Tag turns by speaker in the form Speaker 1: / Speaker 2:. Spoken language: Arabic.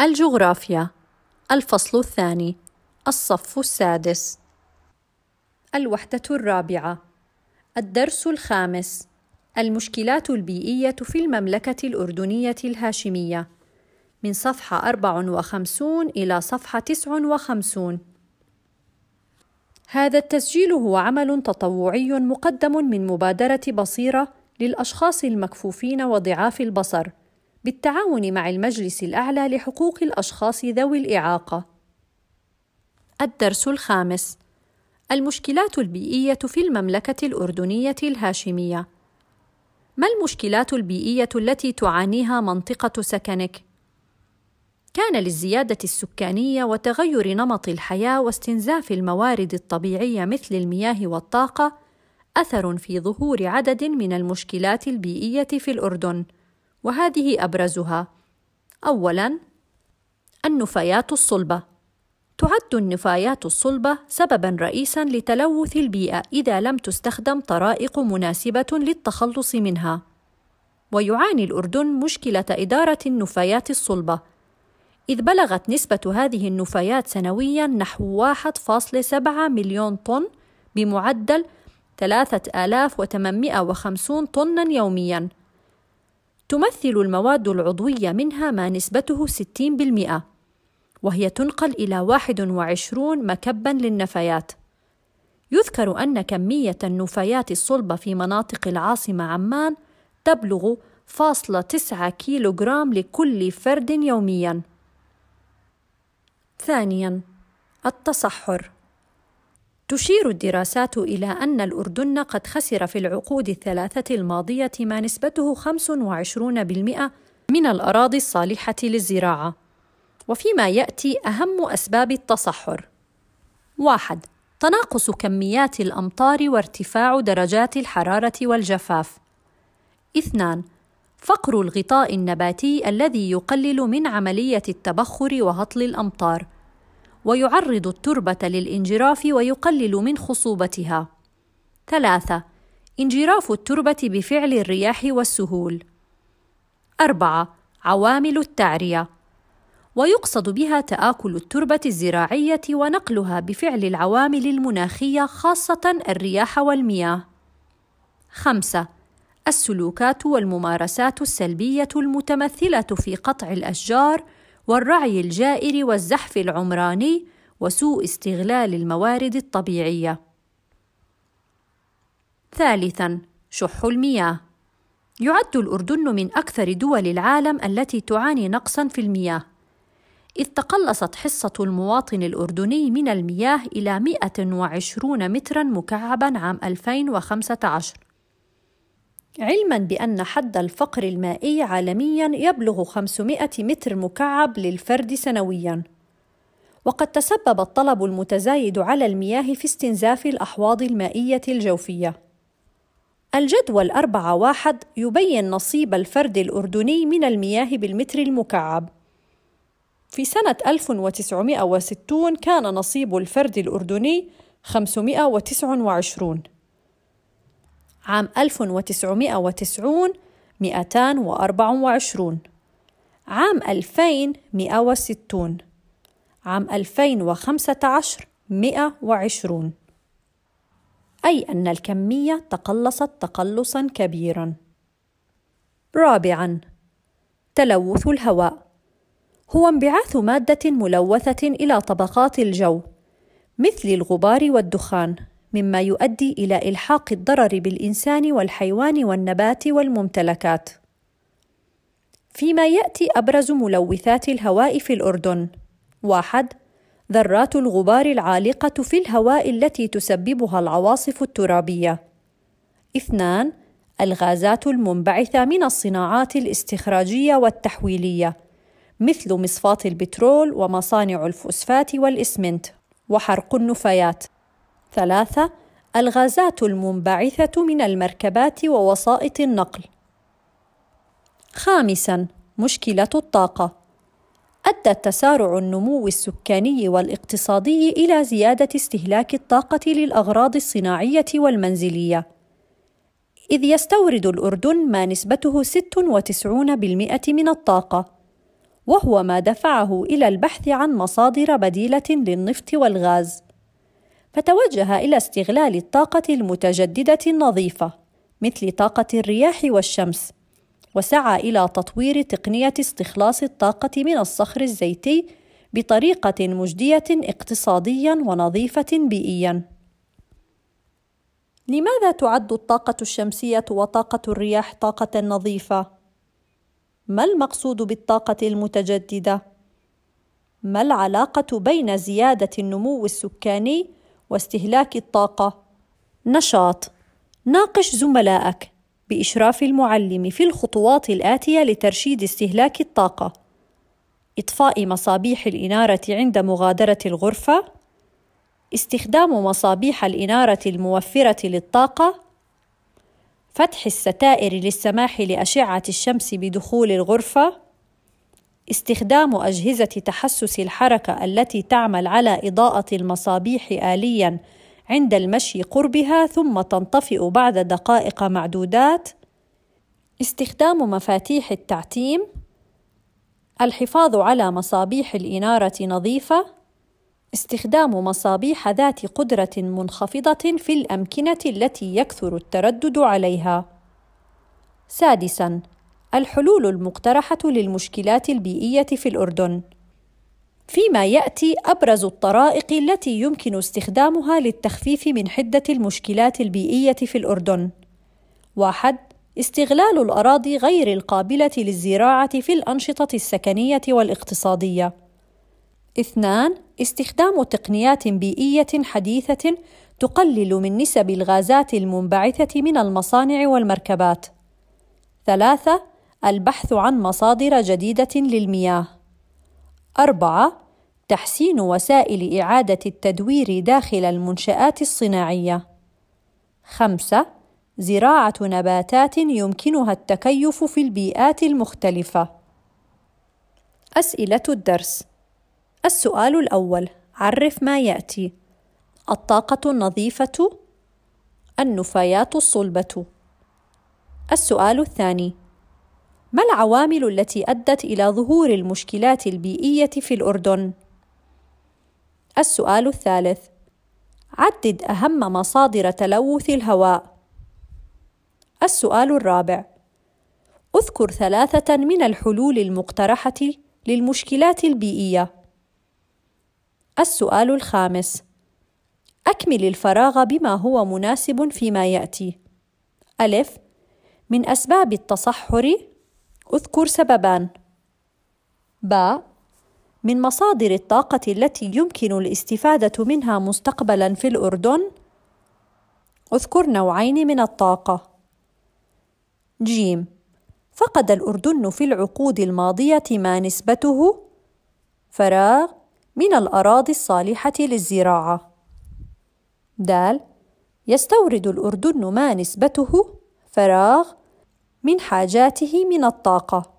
Speaker 1: الجغرافيا الفصل الثاني الصف السادس الوحدة الرابعة الدرس الخامس المشكلات البيئية في المملكة الأردنية الهاشمية من صفحة 54 إلى صفحة 59 هذا التسجيل هو عمل تطوعي مقدم من مبادرة بصيرة للأشخاص المكفوفين وضعاف البصر بالتعاون مع المجلس الأعلى لحقوق الأشخاص ذوي الإعاقة. الدرس الخامس: المشكلات البيئية في المملكة الأردنية الهاشمية. ما المشكلات البيئية التي تعانيها منطقة سكنك؟ كان للزيادة السكانية وتغير نمط الحياة واستنزاف الموارد الطبيعية مثل المياه والطاقة أثر في ظهور عدد من المشكلات البيئية في الأردن. وهذه أبرزها أولاً النفايات الصلبة تعد النفايات الصلبة سببا رئيسا لتلوث البيئة إذا لم تستخدم طرائق مناسبة للتخلص منها ويعاني الأردن مشكلة إدارة النفايات الصلبة إذ بلغت نسبة هذه النفايات سنويا نحو 1.7 مليون طن بمعدل 3850 طنا يومياً تمثل المواد العضوية منها ما نسبته 60% وهي تنقل إلى 21 مكبا للنفايات يذكر أن كمية النفايات الصلبة في مناطق العاصمة عمان تبلغ فاصلة تسعة كيلوغرام لكل فرد يوميا ثانيا التصحر تشير الدراسات إلى أن الأردن قد خسر في العقود الثلاثة الماضية ما نسبته 25% من الأراضي الصالحة للزراعة. وفيما يأتي أهم أسباب التصحر. واحد تناقص كميات الأمطار وارتفاع درجات الحرارة والجفاف. اثنان فقر الغطاء النباتي الذي يقلل من عملية التبخر وهطل الأمطار. ويعرض التربة للانجراف ويقلل من خصوبتها. 3. انجراف التربة بفعل الرياح والسهول. 4. عوامل التعرية ويقصد بها تآكل التربة الزراعية ونقلها بفعل العوامل المناخية خاصة الرياح والمياه. 5. السلوكات والممارسات السلبية المتمثلة في قطع الأشجار والرعي الجائر والزحف العمراني وسوء استغلال الموارد الطبيعية. ثالثاً: شح المياه. يعد الأردن من أكثر دول العالم التي تعاني نقصًا في المياه، إذ تقلصت حصة المواطن الأردني من المياه إلى 120 مترًا مكعبًا عام 2015. علما بأن حد الفقر المائي عالميا يبلغ 500 متر مكعب للفرد سنويا وقد تسبب الطلب المتزايد على المياه في استنزاف الأحواض المائية الجوفية الجدول 4.1 يبين نصيب الفرد الأردني من المياه بالمتر المكعب في سنة 1960 كان نصيب الفرد الأردني 529 عام 1990 224 عام 2000 160 عام 2015 120 أي أن الكمية تقلصت تقلصا كبيرا رابعا تلوث الهواء هو انبعاث مادة ملوثة إلى طبقات الجو مثل الغبار والدخان مما يؤدي الى الحاق الضرر بالانسان والحيوان والنبات والممتلكات فيما ياتي ابرز ملوثات الهواء في الاردن واحد ذرات الغبار العالقه في الهواء التي تسببها العواصف الترابيه اثنان الغازات المنبعثه من الصناعات الاستخراجيه والتحويليه مثل مصفات البترول ومصانع الفوسفات والاسمنت وحرق النفايات ثلاثة الغازات المنبعثة من المركبات ووسائط النقل خامسا مشكلة الطاقة أدى تسارع النمو السكاني والاقتصادي إلى زيادة استهلاك الطاقة للأغراض الصناعية والمنزلية إذ يستورد الأردن ما نسبته 96% من الطاقة وهو ما دفعه إلى البحث عن مصادر بديلة للنفط والغاز فتوجه إلى استغلال الطاقة المتجددة النظيفة مثل طاقة الرياح والشمس، وسعى إلى تطوير تقنية استخلاص الطاقة من الصخر الزيتي بطريقة مجدية اقتصاديا ونظيفة بيئيا. لماذا تعد الطاقة الشمسية وطاقة الرياح طاقة نظيفة؟ ما المقصود بالطاقة المتجددة؟ ما العلاقة بين زيادة النمو السكاني واستهلاك الطاقة نشاط ناقش زملائك بإشراف المعلم في الخطوات الآتية لترشيد استهلاك الطاقة إطفاء مصابيح الإنارة عند مغادرة الغرفة استخدام مصابيح الإنارة الموفرة للطاقة فتح الستائر للسماح لأشعة الشمس بدخول الغرفة استخدام أجهزة تحسس الحركة التي تعمل على إضاءة المصابيح آليًا عند المشي قربها ثم تنطفئ بعد دقائق معدودات استخدام مفاتيح التعتيم الحفاظ على مصابيح الإنارة نظيفة استخدام مصابيح ذات قدرة منخفضة في الأمكنة التي يكثر التردد عليها سادساً الحلول المقترحة للمشكلات البيئية في الأردن فيما ياتي ابرز الطرائق التي يمكن استخدامها للتخفيف من حده المشكلات البيئيه في الاردن واحد استغلال الاراضي غير القابله للزراعه في الانشطه السكنيه والاقتصاديه اثنان استخدام تقنيات بيئيه حديثه تقلل من نسب الغازات المنبعثه من المصانع والمركبات ثلاثه البحث عن مصادر جديدة للمياه. أربعة: تحسين وسائل إعادة التدوير داخل المنشآت الصناعية. خمسة: زراعة نباتات يمكنها التكيف في البيئات المختلفة. أسئلة الدرس: السؤال الأول: عرف ما يأتي: الطاقة النظيفة، النفايات الصلبة. السؤال الثاني: ما العوامل التي أدت إلى ظهور المشكلات البيئية في الأردن؟ السؤال الثالث: عدد أهم مصادر تلوث الهواء. السؤال الرابع: اذكر ثلاثة من الحلول المقترحة للمشكلات البيئية. السؤال الخامس: أكمل الفراغ بما هو مناسب فيما يأتي. ألف: من أسباب التصحر اذكر سببان ب من مصادر الطاقة التي يمكن الاستفادة منها مستقبلا في الأردن اذكر نوعين من الطاقة ج فقد الأردن في العقود الماضية ما نسبته فراغ من الأراضي الصالحة للزراعة د يستورد الأردن ما نسبته فراغ من حاجاته من الطاقة